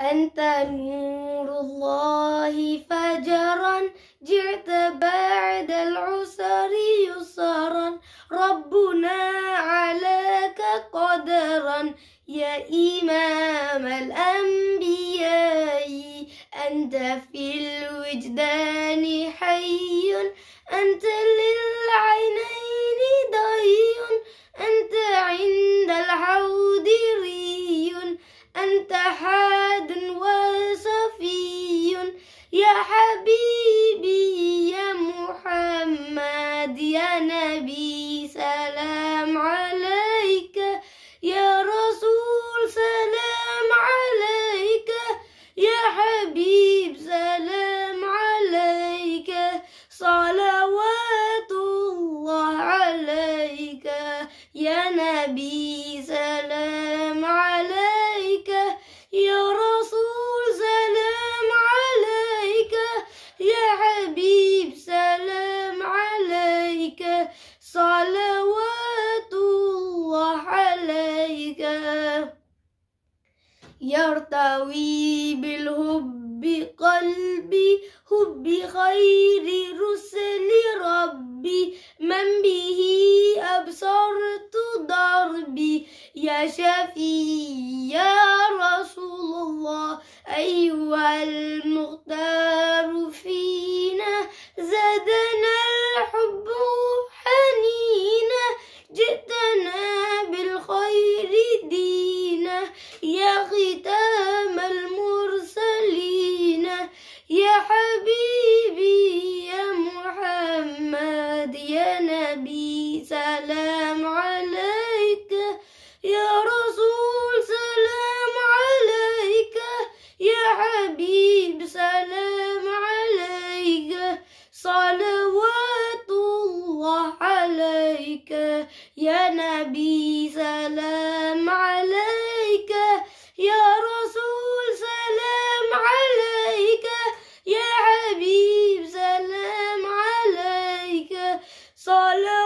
أنت نور الله فجرا جئت بعد العسر يسرا ربنا عليك قدرا يا إمام الأنبياء أنت في الوجدان محمد يا نبي سلام عليك يا رسول سلام عليك يا حبيب سلام عليك صلوات الله عليك يا نبي يرتوي بالحب قلبي حب خير رسل ربي من به أبصرت دربي يا شفي يا رسول الله أيها المختار فينا زدنا نبي سلام عليك يا رسول سلام عليك يا حبيب سلام عليك صلاة